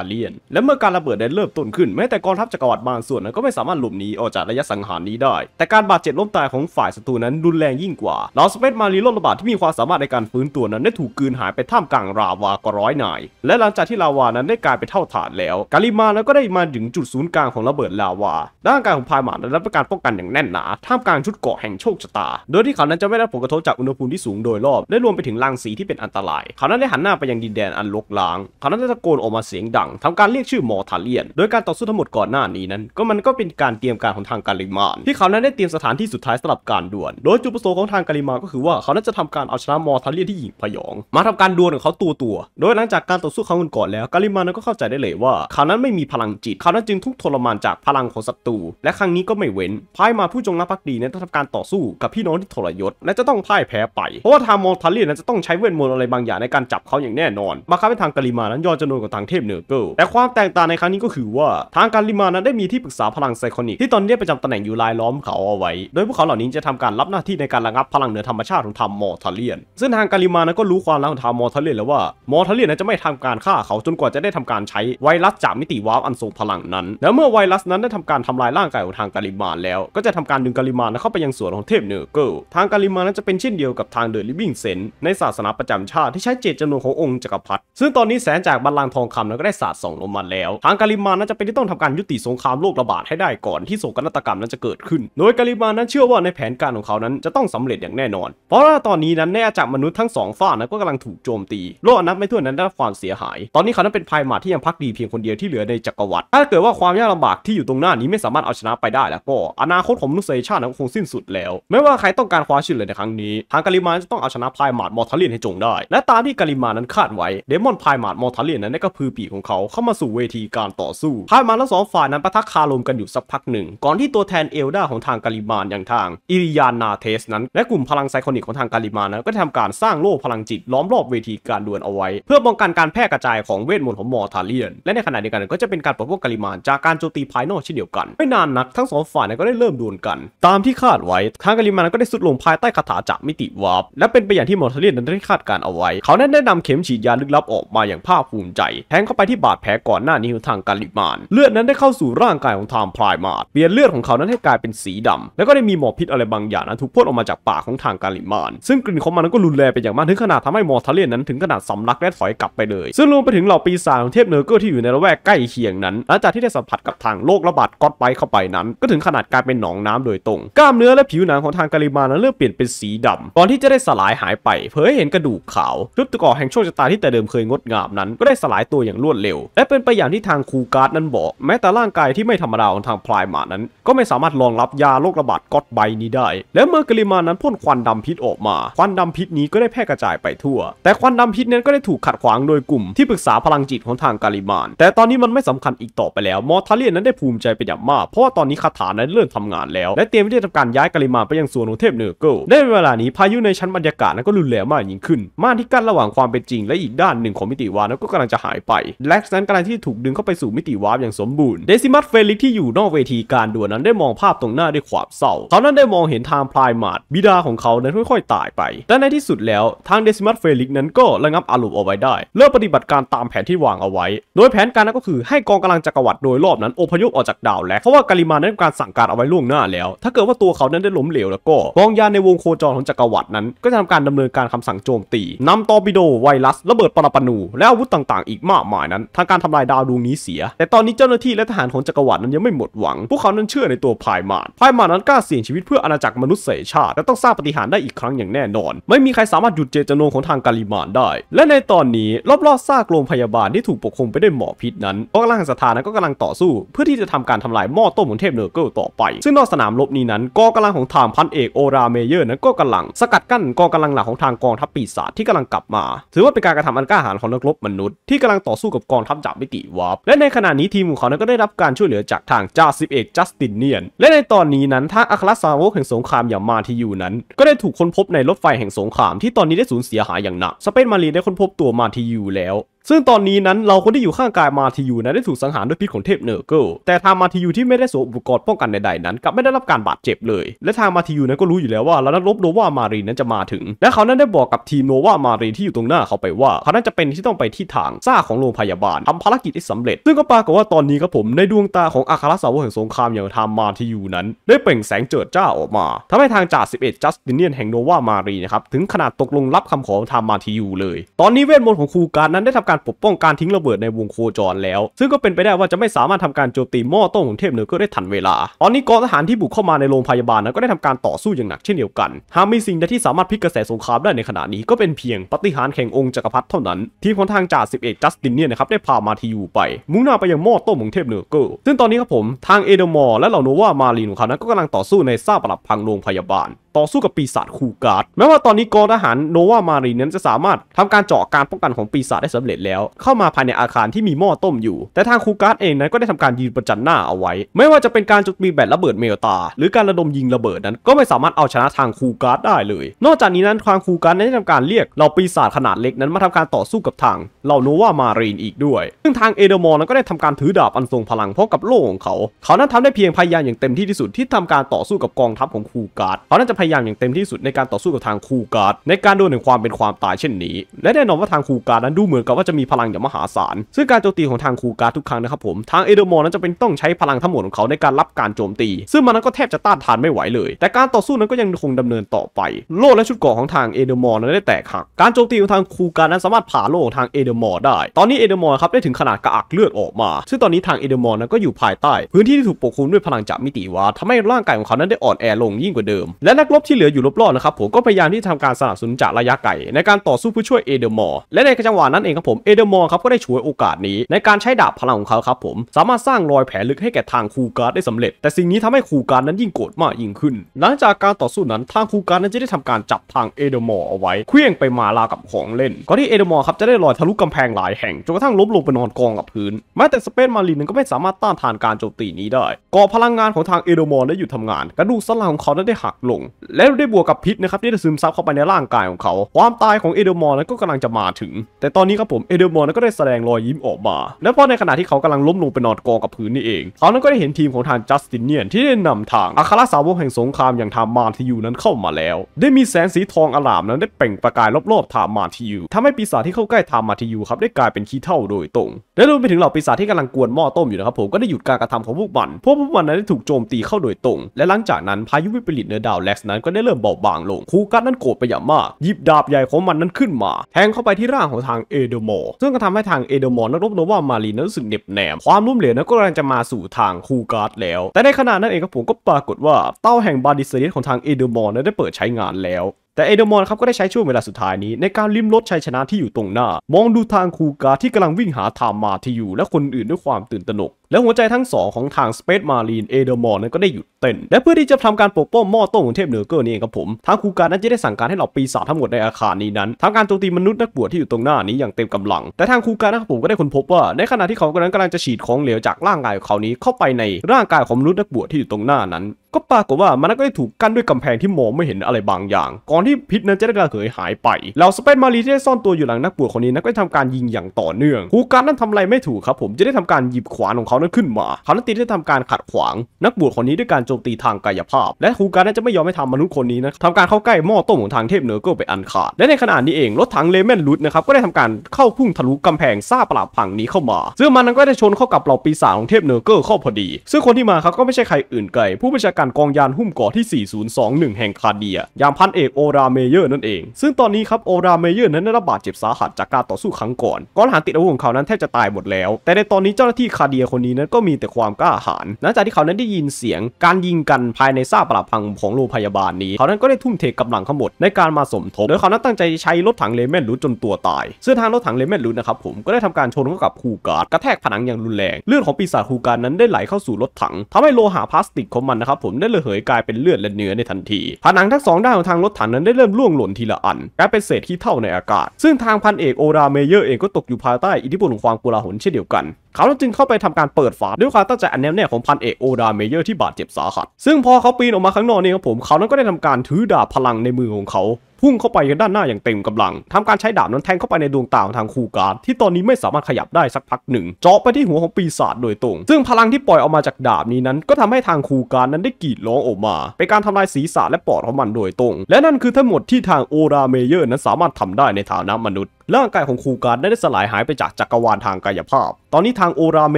าเลียน และเมื่อการระเบิดได้เริ่มต้นขึ้น แม้แต่กองทัพจักรวรรดิบางส่วนนั้น ก็ไม่สามารถหลบหนีออกจากระยะสังหารนี้ได้ แต่การบาดเจ็บล้มตายของฝ่ายศัตรูนั้นรุนแรงยิ่งกว่าเหล่าสเปซมารีโระบาดที่มีความสามารถในการฟื้นตัวนั้น ได้ถูกกืนหายไปท่ามกลางราวากร้อยนายและหลังจากที่ลาวานั้นได้กลายเป็นเท่าฐานแล้วกาลิมาแล้วก็ได้มาถึงจุดศูนย์กลางของระเบิดลาวาด้านการของพายมาได้รับการป้องกันอย่างแน่นหนา ท่ามกลางชุดเกาะแห่งโชคชะตา โดยที่เขานั้นจะไม่ได้ผลกระทบจากอุณหภูมิที่สูงโดยรอบ และรวมไปถึงรังสีที่เป็นอันตราย เขานั้นได้หันหน้าไปยังดินแดนอันลกล้าง เขานั้นได้ตะโกนออกมาเสียงดัง ทำการเรียกชื่อมอทาเลียนโดยการต่อสู้ทั้งหมดก่อนหน้านี้นั้น ก็มันก็เป็นการเตรียมการของทางการิมาน ที่เขานั้นได้เตรียมสถานที่สุดท้ายสำหรับการดวล โดยจุดประสงค์ของทางการิมาก็คือ ว่า เขานั้นจะทำการเอาชนะมอทาเลียนที่หยิงพยองมาทำการดวลของเขาตัวตัวโดยหลังจากการต่อสู้ครั้งก่อนแล้วกาลิมานั้นก็เข้าใจได้เลยว่า เขานั้นไม่มีพลังจิตเขานั้นจึงทุกทรมานจากพลังของศัตรูและครั้งนี้ก็ไม่เว้นพ่ายมาผู้จงรักภักดีนั้นต้องทำการต่อสู้กับพี่น้องที่ทรยศ และจะต้องพ่ายแพ้ไป เพราะว่าทางมอลทาเลียนั้นจะต้องใช้เวทมนต์อะไรบางอย่างในการจับเขาอย่างแน่นอน มาคาเป็นทางกาลิมานั้นยอดจำนวนกับทางเทพเนอร์เกิลแต่ความแตกต่างในครั้งนี้ก็คือว่าทางการลิมานั้นได้มีที่ปรึกษาพลังไซคอนิกที่ตอนนี้ประจำตำแหน่งอยู่รายล้อมเขาเอาไว้ โดยพวกเขาเหล่านี้จะทำการรับหน้าที่ในการระงับพลังเหนือธรรมชาติของทางมอทาเลียนซึ่งทางการิมานั้นก็รู้ความลับของทางมอทาเลียนแล้วว่ามอทาเลียนนั้นจะไม่ทำการฆ่าเขาจนกว่าจะได้ทำการใช้ไวรัสจากมิติวาร์ปอันทรงพลัลังนั้นแล้วเมื่อไวรัสนั้นได้ทำการทำลายร่างกายของทางกาลิมานแล้ว ก็จะทำการดึงกาลิมานเข้าไปยังส่วนของเทพเนอร์เกิลทางกาลิมานนั้นจะเป็นเช่นเดียวกับทางเดอะลิบิงเซนในศาสนาประจำชาติที่ใช้เจตจำนวนขององค์จักรพรรดิซึ่งตอนนี้แสนจากบัลลังก์ทองคำนั้นก็ได้สาดส่องลงมาแล้ว ทางกาลิมานนั้นจะเป็นที่ต้องทำการยุติสงครามโรคระบาดให้ได้ก่อนที่โศกนาฏกรรมนั้นจะเกิดขึ้น โดยกาลิมานนั้นเชื่อว่าในแผนการของเขานั้นจะต้องสำเร็จอย่างแน่นอน เพราะว่าตอนนี้นั้นในอาจักรมนุษย์ทั้งสองฝ่ายนั้นก็กำลังถูกโจมตีโลกอนับไม่ถ้วนนั้นได้รับความเสียหาย ตอนนี้เขานั้นเป็นยหมาที่ยังพักดีเพียงคนเดียวที่เหลือในจักรวรรดิถ้าาเกิดว่าความยากลำบากที่อยู่ตรงหน้านี้ไม่สามารถเอาชนะไปได้แล้วก็อนาคตของมนุษยชาตินั้นคงสิ้นสุดแล้ว ไม่ว่าใครต้องการคว้าชื่นเลยในครั้งนี้ ทางกาลิมานจะต้องเอาชนะพายมาดมอร์ทาเลียนให้จงได้ และตามที่กาลิมานั้นคาดไว้เดมอนพายมาดมอร์ทาเลียนนั้นได้ก็พือปีกของเขาเข้ามาสู่เวทีการต่อสู้พายมาและสองฝ่ายนั้นประทักคารมกันอยู่สักพักหนึ่งก่อนที่ตัวแทนเอลดาของทางกาลิมานอย่างทางอิริยานาเทส นั้นและกลุ่มพลังไซคอนิกของทางกาลิมานนั้นก็ทำการสร้างโล่พลังจิตล้อมรอบเวทีการดวลเอาไว้ เพื่อป้องกันการแพร่กระจายของเวทมนต์ของมอทาเลียนและในขณะเดียวกันก็จะเป็นการปกป้องการิมาณจากการโจมตีภายนอกเช่นเดียวกัน ไม่นานนักทั้งสองฝ่ายก็ได้เริ่มดวลกัน ตามที่คาดไว้ทางกาลิมานก็ได้สุดลงภายใต้คาถาจากมิติวาร์ปและเป็นไปอย่างที่มอร์เทเลียนนั้นได้คาดการเอาไว้ เขานนได้นำเข็มฉีดยาลึกลับออกมาอย่างภาคภูมิใจ แทงเข้าไปที่บาดแผลก่อนหน้านี้ของทางกาลิมานเลือดนั้นได้เข้าสู่ร่างกายของทางพลายมาดเปลี่ยนเลือดของเขานั้นให้กลายเป็นสีดำ แล้วก็ได้มีหมอพิษอะไรบางอย่างนั้นถูกพ่นออกมาจากปากของทางกาลิมานซึ่งกลิ่นของมันนั้นก็รุนแรงไปอย่างมากถึงขนาดทำให้มอร์เทเลียนนั้นถึงขนาดสำลักและถอยกลับไปเลย ซึ่งรวมไปถึงเหล่าปีศาจของเทพเนอร์เกอร์ที่อยู่ในละแวกใกล้เคียงนั้นหลจากที่ได้สัมผัสกับทางโรคระบาดก๊อตไปเข้าไปนั้น ก็ถึงขนาดกลายเป็นหนองน้ำโดยตรง กล้ามเนื้อและผิวหนังของทางกาลิมานั้นเริ่มเปลี่ยนเป็นสีดำก่อนที่จะได้สลายหายไป เผยให้เห็นกระดูกขาวรุดตะกอแห่งโชคชะตาที่แต่เดิมเคยงดงามนั้นก็ได้สลายตัวอย่างรวดเร็ว และเป็นไปอย่างที่ทางคูการ์ดนั้นบอก แม้แต่ร่างกายที่ไม่ธรรมดาของทางพลายมานั้น ก็ไม่สามารถรองรับยาโรคระบาดก๊อตไบนี้ได้ และเมื่อกาลิมานั้นพ่นควันดำพิษออกมา ควันดำพิษนี้ก็ได้แพร่กระจายไปทั่ว แต่ควันดำพิษนั้นก็ได้ถูกขัดขวางโดยกลุ่ม ที่ปรึกษาพลังจิตของทางกาลิมานแต่ตอนนี้มันไม่สำคัญอีกต่อไปแล้วมอทาเลียนนั้นได้ภูมิใจเป็นอย่างมาก เพราะว่าตอนนี้คาถานั้นเริ่มทำงานแล้วและเตรียมที่จะทำการย้ายกาลิมาไปยังส่วนของเทพเนอร์เกิลในเวลานี้พายุในชั้นบรรยากาศนั้นก็รุนแรงมากยิ่งขึ้นม่านที่กั้นระหว่างความเป็นจริงและอีกด้านหนึ่งของมิติวาร์นั้นก็กำลังจะหายไปแล็กซ์นั้นกำลังที่ถูกดึงเข้าไปสู่มิติวาร์อย่างสมบูรณ์เดซิมัสเฟลิกที่อยู่นอกเวทีการดวลนั้นได้มองภาพตรงหน้าด้วยความเศร้าเขานั้นได้มองเห็นทางพลายมารตบิดาของเขานั้นค่อยๆตายไป แต่ในที่สุดแล้วทางเดซิมัสเฟลิกนั้น ก็ระงับอารมณ์เอาไว้ได้เริ่มปฏิบัติการตามแผนที่วางเอาไว้ โดยแผนการนั้นก็คือ ให้กองกำลังจัจักรวรรดิโดยรอบนั้นอพยพออกจากดาวแล้วเพราะว่ากาลิมานั้นการสั่งการเอาไว้ล่วงหน้าแล้ว ถ้าเกิดว่าตัวเขานั้นได้ล้มเหลวแล้วก็กองยานในวงโคจรของจักรวรรดินั้นก็จะทำการดำเนินการคำสั่งโจมตี นำตอร์ปิโด ไวรัส ระเบิดปรปนูและอาวุธต่าง ๆอีกมากมายนั้น ทางการทำลายดาวดวงนี้เสีย แต่ตอนนี้เจ้าหน้าที่และทหารของจักรวรรดินั้นยังไม่หมดหวังพวกเขานั้นเชื่อในตัวพายมานพายมานั้นกล้าเสี่ยงชีวิตเพื่ออาณาจักรมนุษยชาติ และต้องสร้างปฏิหารได้อีกครั้งอย่างแน่นอน ไม่มีใครสามารถหยุดเจเจโนงของทางกาลิมานได้ และในตอนนี้รอบๆซากโรงพยาบาลที่ถูกปกคลุมไปด้วยหมอพิษนั้นก็ำลังสถานก็กำลังต่อสู้เพื่อที่จะทำการทำลายหม้อต้มของเทพเนอร์เกิลต่อไป ซึ่งนอกสนามรบนี้นั้นกองกำลังของทางพันเอกโอราเมเยอร์นั้นก็กำลังสกัดกั้นกองกำลังหลักของทางกองทัพปีศาจที่กำลังกลับมา ถือว่าเป็นการกระทำอันกล้าหาญของนักรบมนุษย์ที่กำลังต่อสู้กับกองทัพจากมิติวาร์ปและในขณะนี้ทีมของเขานั้นก็ได้รับการช่วยเหลือจากทางจ่าสิบเอกจัสตินเนียน และในตอนนี้นั้นทางอัครสาวกแห่งสงครามอย่างมาทิยูนั้นก็ได้ถูกค้นพบในรถไฟแห่งสงครามที่ตอนนี้ได้สูญเสียหายอย่างหนัก สเปนมารีได้ค้นพบตัวมาทิยูแล้วซึ่งตอนนี้นั้นเราคนที่อยู่ข้างกายมาทิยูนั้นได้ถูกสังหาร ด้วยพิษของเทพเนอร์เกิลแต่ทางมาทิยูที่ไม่ได้สวมอุปกรณ์ป้องกันใดๆนั้นกลับไม่ได้รับการบาดเจ็บเลย และทางมาทิยูนั้นก็รู้อยู่แล้วว่าแล้วนักรบโนวามารีนั้นจะมาถึง และเขานั้นได้บอกกับทีมโนวามารีที่อยู่ตรงหน้าเขาไปว่าเขานั้นจะเป็นที่ต้องไปที่ทางซ่าของโรงพยาบาลทำภารกิจที่สำเร็จซึ่งก็ปรากฏว่าตอนนี้ครับผมในดวงตาของอาคาราสาวแห่งสงครามอย่างทางมาทิยูนั้น ได้เปล่งแสงเจิดจ้าออกมา ทำให้ทางจ่า็ดจัสตินเนียนแห่งโนวามารีนะครับถึงขนาดตกลงรับคำขอทางมาทิยูเลย ตอนนี้เวทมนต์ของคูการนั้นได้ทำการปกป้องการทิ้งระเบิดในวงโคจรแล้ว ซึ่งก็เป็นไปได้ว่าจะไม่สามารถทำการโจมตีหม้อต้มของเทพเหนือก็ได้ทันเวลา ตอนนี้กองทหารที่บุกเข้ามาในโรงพยาบาลนั้นก็ได้ทำการต่อสู้อย่างหนักเช่นเดียวกัน หากมีสิ่งใดที่สามารถพลิกกระแสสงครามได้ในขณะนี้ก็เป็นเพียงปฏิหารแข่งองค์จักรพรรดิเท่านั้น ทีมของทางจ่าสิบเอกจัสตินเนี่ยนะครับได้พามาทีอยู่ไป มุ่งหน้าไปยังหม้อต้มของเทพเหนือก็ซึ่งตอนนี้ครับผมทางเอเดมอร์และเหล่าโนวามารีนของเขานั้นก็กำลังต่อสู้ในซาปรับพังโรงพยาบาลต่อสู้กับปีศาจคูการ์ดแม้ว่าตอนนี้กองทหารโนวามารีนั้นจะสามารถทำการเจาะการป้องกันของปีศาจได้สำเร็จแล้วเข้ามาภายในอาคารที่มีหม้อต้มอยู่ แต่ทางคูการ์ดเองนั้นก็ได้ทำการยืนประจันหน้าเอาไว้ ไม่ว่าจะเป็นการจุดมีแบตระเบิดเมลตา หรือการระดมยิงระเบิดนั้นก็ไม่สามารถเอาชนะทางคูการ์ดได้เลย นอกจากนี้นั้นทางคูการ์ดได้ทำการเรียกเหล่าปีศาจขนาดเล็กนั้นมาทำการต่อสู้กับทางเหล่าโนวามารีนอีกด้วย ซึ่งทางเอเดมอนนั้นก็ได้ทำการถือดาบอันทรงพลังพร้อมกับโล่ของเขาเขานั้นทำได้เพียงพยายามอย่างเต็มที่ที่สุดที่ทำการต่อสู้กับกองทัพของคูการ์ดเขานั้นจะยายามอย่างเต็มที่สุดในการต่อสู้กับทางคูการ์ดในการดวลถึงความเป็นความตายเช่นนี้ และแน่นอนว่าทางคูการ์ดนั้นดูเหมือนกับว่าจะมีพลังอย่างมหาศาล ซึ่งการโจมตีของทางคูการ์ดทุกครั้งนะครับผม ทางเอเดอร์มอนนั้นจะเป็นต้องใช้พลังทั้งหมดของเขาในการรับการโจมตี ซึ่งมันนั้นก็แทบจะต้านทานไม่ไหวเลย แต่การต่อสู้นั้นก็ยังคงดำเนินต่อไปโล่และชุดเกราะของทางเอเดอร์มอนนั้นได้แตกหักการโจมตีของทางคูการ์ดนั้นสามารถผ่าโล่ของทางเอเดอร์มอนได้ ตอนนี้เอเดอร์มอนครับได้ถึงขนาดกระอักเลือดออกมาซึ่งตอนนี้ทางเอโดมอนนั้นก็อยู่ภายใต้พื้นที่ที่ถูกปกคลุมด้วยพลังจากมิติวาทำให้ร่างกายของเขานั้นได้อ่อนแอลงยิ่งกว่าเดิมและนักรบที่เหลืออยู่รอบๆนะครับผมก็พยายามที่ทำการสนับสนุนจากระยะไกลในการต่อสู้เพื่อช่วยเอเดอร์มอร์และในจังหวะนั้นเองครับผมเอเดอร์มอร์ครับก็ได้ฉวยโอกาสนี้ในการใช้ดาบพลังของเขาครับผม สามารถสร้างรอยแผลลึกให้แก่ทางคูการ์ดได้สำเร็จ แต่สิ่งนี้ทำให้คูการ์ดนั้นยิ่งโกรธมากยิ่งขึ้น หลังจากการต่อสู้นั้นทางคูการ์ดนั้นจะได้ทำการจับทางเอเดอร์มอร์เอาไว้เคลื่องไปมาลากับของเล่นก่อนที่เอเดอร์มอร์ครับจะได้ลอยทะลุกำแพงหลายแห่งจนกระทั่งล้มลงไปนอนกองกับพื้นแม้แต่สเปนมารินนั้นก็ไม่สามารถต้านทานการโจมตีนี้ได้ ก่อพลังงานของทางเอเดอร์มอร์ได้หยุดทำงานกระดูกสันหลังของเขานั้นได้หักลงและได้บวกกับพิษนะครับ ที่จะซึมซับเข้าไปในร่างกายของเขาความตายของเอเดมอร์นั้นก็กำลังจะมาถึง แต่ตอนนี้ครับผมเอเดมอร์นั้นก็ได้แสดงรอยยิ้มออกมาและพอในขณะที่เขากำลังล้มลงไปนอนกองกับพื้นนี่เอง เขานั้นก็ได้เห็นทีมของทางจัสตินเนียนที่ได้นำทางอาคาราสาวกแห่งสงครามอย่างทามาทิยูนั้นเข้ามาแล้ว ได้มีแสงสีทองอลามนั้นได้เปล่งประกายรอบๆทามาทิยูทำให้ปีศาจที่เข้าใกล้ทามาทิยูครับได้กลายเป็นขี้เท่าโดยตรง และรวมไปถึงเหล่าปีศาจที่กำลังกวนหม้อต้มอยู่นะครับผมก็ได้หยุดการกระทำของพวกมันพวกพวกมันนั้นได้ถูกโจมตีเข้าโดยตรง และหลังจากนั้นพายุวิปริตเนื้อดาวเล็กซ์ั้นก็ได้เริ่มเบาบางลง คูกัสนั้นโกรธไปอย่างมาก หยิบดาบใหญ่ของมันนั้นขึ้นมาแทงเข้าไปที่ร่างของทางเอเดโมซึ่งก็ทำให้ทางเอเดโมนักรบโนวามารีนั้นรู้สึกเหน็บแนม ความรุ่มเหลวนั้นก็กำลังจะมาสู่ทางคูกัสแล้ว แต่ในขณะนั้นเองกรผมก็ปรากฏว่า เต้าแห่งบาดิเซียสของทางเอเดโมนั้นได้เปิดใช้งานแล้วแต่เอเดมอนครับก็ได้ใช้ช่วงเวลาสุดท้ายนี้ในการลิ้มรสชัยชนะที่อยู่ตรงหน้า มองดูทางคูกาที่กำลังวิ่งหาทามมาที่อยู่ และคนอื่นด้วยความตื่นตระหนก และหัวใจทั้งสองของทางสเปซมารีนเอเดมอนนั้นก็ได้หยุดเต้น และเพื่อที่จะทำการปกป้องหม้อต้มของเทพเหนือเกอร์นี่เองครับผม ทางคูกานั้นจะได้สั่งการให้เหล่าปีศาจทั้งหมดในอาคารนี้นั้นทำการโจมตีมนุษย์นักบวชที่อยู่ตรงหน้านี้อย่างเต็มกำลังแต่ทางคูกานะครับผมก็ได้ค้นพบว่า ในขณะที่เขาักำลังจะฉีดของเหลวจากร่างกายของเขานี้เข้าไปในร่างกายของมนุษย์นักบวชที่อยู่ตรงหน้านั้นก็ปรากฏว่ามันก็ได้ถูกกั้นด้วยกำแพงที่มองไม่เห็นอะไรบางอย่าง ก่อนที่พิษนั้นจะได้ระเหยหายไปเหล่าสเปนมารีที่ได้ซ่อนตัวอยู่หลังนักบวชคนนี้นั้นก็ได้ทำการยิงอย่างต่อเนื่องฮูการนั้นทำอะไรไม่ถูกครับผมจะได้ทำการหยิบขวานของเขานั้นขึ้นมาเขานั้นตีได้ทำการขัดขวาง นักบวชคนนี้ด้วยการโจมตีทางกายภาพ และฮูการนั้นจะไม่ยอมให้ทำมนุษย์คนนี้นะทำการเข้าใกล้หม้อต้มของทางเทพเนอร์เก็ไปอันขาดและในขณะนี้เองรถถังเลเมนลุดนะครับก็ได้ทำการเข้าพุ่งทะลุกำแพงซ่าปราบผังนี้เข้ามา ซึ่งมันนั้นก็ได้ชนเข้ากับเหล่าปีศาจของเทพเนอเกิเข้าพอดีซึ่งคนที่มาครับก็ไม่ใช่ใครอื่นไกลผู้บัญชาการกนกองยานหุ้มเกาะที่ 4021 แห่งคาเดีย ยามพันเอกโอราเมเยอร์นั่นเอง ซึ่งตอนนี้ครับโอราเมเยอร์ นั้นได้รับบาดเจ็บสาหัสจากการต่อสู้ครั้งก่อนกองทหารติดอาวุธของเขานั้นแทบจะตายหมดแล้ว แต่ในตอนนี้เจ้าหน้าที่คาเดียคนนี้นั้นก็มีแต่ความกล้าหาญหลังจากที่เขานั้นได้ยินเสียง การยิงกันภายในซากปราพังของโรงพยาบาลนี้ เขานั้นก็ได้ทุ่มเทกำลังทั้งหมดในการมาสมทบ โดยเขานั้นตั้งใจใช้รถถังเลเมนรูนจนตัวตายซึ่งทางรถถังเลเมนรู่นะครับผม ก็ได้ทำการชนเข้ากับคูการ์ดกระแทกผนังอย่างรุนแรงเลือดของปีศาจคูการนั้นได้ไหลเข้าสู่รถถัง ทำให้โลหะพลาสติกของมันนะครับผมได้ระเหยกลายเป็นเลือดและเนื้อในทันที ผนังทั้งสองด้านของทางรถถังนั้นได้เริ่มล่วงหล่นทีละอันกลายเป็นเศษที่เท่าในอากาศ ซึ่งทางพันเอกโอราเมเยอร์เองก็ตกอยู่ภายใต้อิทธิพลของความกลาหลเช่นเดียวกัน เขาจึงเข้าไปทำการเปิดฝาด้วยความตั้งใจอันแน่วแน่ของพันเอกโอดาเมเยอร์ที่บาดเจ็บสาหัส ซึ่งพอเขาปีนออกมาข้างนอกนี่ครับผม เขานั้นก็ได้ทำการถือดาบพลังในมือของเขาพุ่งเข้าไปยังด้านหน้าอย่างเต็มกำลัง ทำการใช้ดาบนั้นแทงเข้าไปในดวงตาของทางคูการที่ตอนนี้ไม่สามารถขยับได้สักพักหนึ่ง เจาะไปที่หัวของปีศาจโดยตรง ซึ่งพลังที่ปล่อยออกมาจากดาบนี้นั้นก็ทำให้ทางคูการนั้นได้กรีดร้องออกมา เป็นการทำลายศีรษะและปอดของมันโดยตรง และนั่นคือทั้งหมดที่ทางโอราเมเยอร์ นั้นสามารถทำได้ในฐานะมนุษย์ร่างกายของคูการ์ได้สลายหายไปจากจักรวาลทางกายภาพ ตอนนี้ทางโอราเม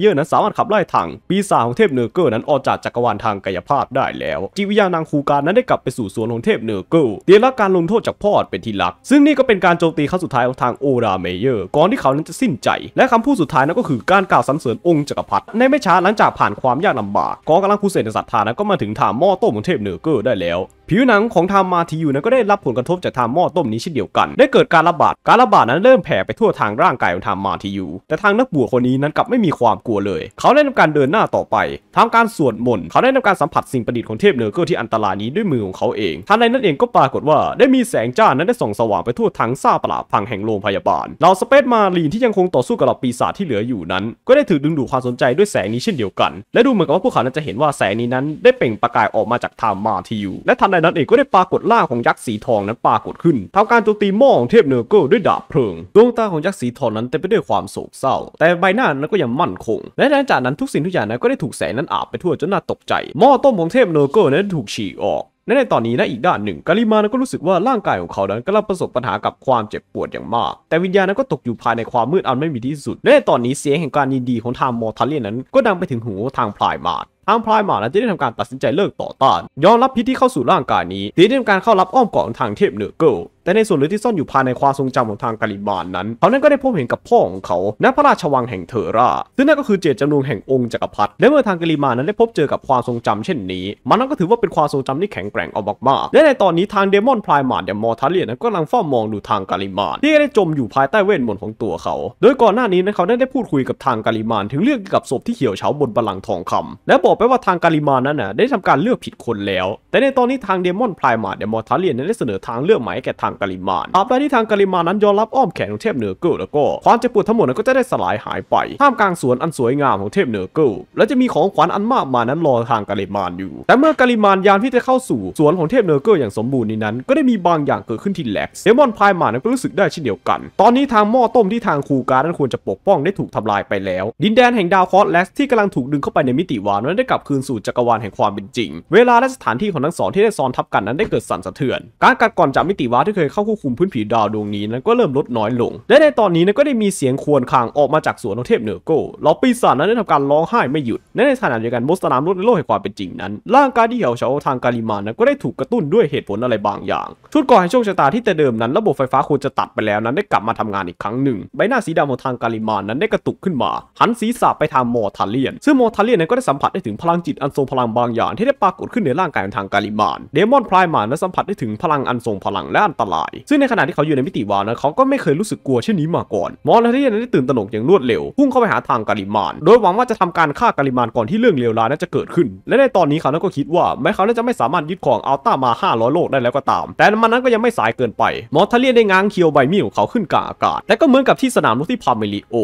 เยอร์นั้นสามารถขับไล่ทางปีศาจของเทพเนอร์เกอร์นั้นออกจากจักรวาลทางกายภาพได้แล้ว จิวิยานางคูการ์นั้นได้กลับไปสู่สวนของเทพเนอร์เกอร์ เตรียมรับการลงโทษจากพ่อเป็นที่รัก ซึ่งนี่ก็เป็นการโจมตีครั้งสุดท้ายของทางโอราเมเยอร์ ก่อนที่เขานั้นจะสิ้นใจ และคำพูดสุดท้ายนั้นก็คือการกล่าวสรรเสริญองค์จักรพรรดิ ในไม่ช้าหลังจากผ่านความยากลำบาก กองกำลังคูเสนศรัทธานั้นก็มาถึงถามหม้อต้มของเทพเนเกอร์ได้แล้วผิวหนังของทามาทียูนั้นก็ได้รับผลกระทบจากทามหม้อต้มนี้เช่นเดียวกัน ได้เกิดการระบาด การระบาดนั้นเริ่มแผ่ไปทั่วทางร่างกายของทามาทียูแต่ทางนักบวชคนนี้นั้นกลับไม่มีความกลัวเลย เขาได้ทำการเดินหน้าต่อไปทำการสวดมนต์ เขาได้ทำการสัมผัสสิ่งประดิษฐ์ของเทพเนอร์เกอรที่อันตรายนี้ด้วยมือของเขาเองทันใดนั้นเองก็ปรากฏว่าได้มีแสงจ้านั้นได้ส่องสว่างไปทั่วทั้งซาปลาพังแห่งโรงพยาบาลเหล่าสเปซมารีนที่ยังคงต่อสู้กับปีศาจที่เหลืออยู่นั้น ก็ได้ถูกดึงดูดความสนใจด้วยแสงนี้เช่นเดียวกัน และดูเหมือนกับว่าพวกเขานั้นจะเห็นว่าแสงนี้นั้นได้เปล่งประกายออกมาจากทามาทียูและทันดใดนั้นเองก็ได้ปรากฏล่างของยักษ์สีทองนั้นปรากฏขึ้นทำการโจมตีหม้อของเทพเนอร์เกิลด้วยดาบเพลิง ดวงตาของยักษ์สีทองนั้นเต็มไปด้วยความโศกเศร้า แต่ใบหน้านั้นก็ยังมั่นคง และหลังจากนั้นทุกสิ่งทุกอย่างนั้นก็ได้ถูกแสงนั้นอาบไปทั่วจนน่าตกใจหม้อต้มของเทพเนอร์เกิลนั้นถูกฉีกออกและในตอนนี้นะอีกด้านหนึ่งกาลิมาก็รู้สึกว่าร่างกายของเขานั้นกำลังประสบปัญหากับความเจ็บปวดอย่างมาก แต่วิญญาณนั้นก็ตกอยู่ภายในความมืดอันไม่มีที่สุดและในตอนนี้เสียงแห่งการยินดีของทางมอร์ทัลเลียนนั้น ก็ดังไปถึงหูทางพลายมาดทางพลายหมานั้นได้ทำการตัดสินใจเลิกต่อต้าน ยอมรับพิธที่เข้าสู่ร่างกายนี้ตีได้ทำการเข้ารับอ้อมกอดทางเทพเหนือเกิลแต่ในส่วนลึกที่ซ่อนอยู่ภายในความทรงจำของทางกาลิบานนั้น เขานั้นก็ได้พบเห็นกับพ่อของเขาณพระราชวังแห่งเทอร่า ซึ่งนั่นก็คือเจตจำนงแห่งองค์จักรพรรดิ และเมื่อทางกาลิบานนั้นได้พบเจอกับความทรงจำเช่นนี้ มันนั้นก็ถือว่าเป็นความทรงจำที่แข็งแกร่งเอามากๆและในตอนนี้ทางเดมอนพลายมาเดมอทัลเลียนั้นก็กำลังเฝ้ามองดูทางกาลิมานที่ได้จมอยู่ภายใต้เวทมนต์ของตัวเขา โดยก่อนหน้านี้นั้นเขาได้พูดคุยกับทางกาลิมานถึงเรื่องเกี่ยวกับศพที่เหี่ยวเฉาบนบัลลังก์ทองคำและบอกอกไปว่าทางการิมานั้นน่ะได้ทำการเลือกผิดคนแล้ว แต่ในตอนนี้ทางเดมอนพลายมาเดมอนทาเลียนได้เสนอทางเลือกใหม่แก่ทางการิมานตาบได้ที่ทางการิมานั้นยอมรับอ้อมแขนของเทพเหนือเกิลแล้วก็ ความเจ็บปวดทั้งหมดนั้นก็จะได้สลายหายไปท่ามกลางสวนอันสวยงามของเทพเหนือเกิลและจะมีของขวัญอันมากมายนั้นรอทางการิมานอยู่ แต่เมื่อการิมานยานที่จะเข้าสู่สวนของเทพเหนือเกิลอย่างสมบูรณ์นี้นั้นก็ได้มีบางอย่างเกิดขึ้นที่แล็กเดมอนพลายมานั้นก็รู้สึกได้เช่นเดียวกันตอนนี้ทางหม้อต้มที่ทางคูการนั้นควรจะปกป้องได้ถูกทำลายไปแล้วดินแดนแห่งดาวคอสแล็กที่กำลังถูกดึงเข้าไปในมิติวานนั้นได้กลับคืนสู่จักรวาลแห่งความเป็นจริง เวลาและสถานที่ของทั้งสองที่ได้ซ้อนทับกันนั้นได้เกิดสั่นสะเทือน การกัดก่อนจากมิติวาที่เคยเข้าควบคุมพื้นผิวดาวดวงนี้นั้นก็เริ่มลดน้อยลง และในตอนนี้นั้นก็ได้มีเสียงควรคาง ออกมาจากสวนเทพเนอโกเลอปีศันนั้นได้ทำการร้องไห้ไม่หยุดแลในขณะเดียวกันมสนามรถในโลกแห่งความเป็นจริงนั้น ร่างกายที่เหี่ยวเฉาทางกาลิมานั้นก็ได้ถูกกระตุ้นด้วยเหตุผลอะไรบางอย่าง ชุดก่อให้โชคชะตาที่แต่เดิมนั้นระบบไฟฟ้าควรจะตัดไปแล้วนั้นได้กลับมาทำงานอีกครั้งหนึ่ง ใบหน้าสีดำของทางกาลิมานั้นได้กระตุกขึ้นมาหันศีรษะไปทางมอทาเลียนซึ่งมอทาเลียนนั้นก็ได้สัมผัสได้ถึงพลังจิตอันทรงพลังบางอย่างที่ได้ปรากฏขึ้นในร่างกายของทางกาลิบาน เดมอนพลายมานนั้สัมผัสได้ถึงพลังอันทรง พลัง และอันตราย ซึ่งในขณะที่เขาอยู่ในมิติวานะเขาก็ไม่เคยรู้สึกกลัวเช่นนี้มาก่อน มอนและที่นั้นได้ตื่นตระหนกอย่างรวดเร็วพุ่งเข้าไปหาทางกาลิมาน โดยหวังว่าจะทำการฆ่ากาลิมานก่อนที่เรื่องเลวร้ายนั้นจะเกิดขึ้น และในตอนนี้เขาก็คิดว่าแม้เขาจะไม่สามารถยึดของอัลต้ามา500โลกได้แล้วก็ตาม แต่มันนั้นก็ยังไม่สายเกินไป มอทเลียนได้ง้างเคียวใบมีดของเขาขึ้นกลางอากาศและก็เหมือนกับที่สนามรบที่พาเมลิโอ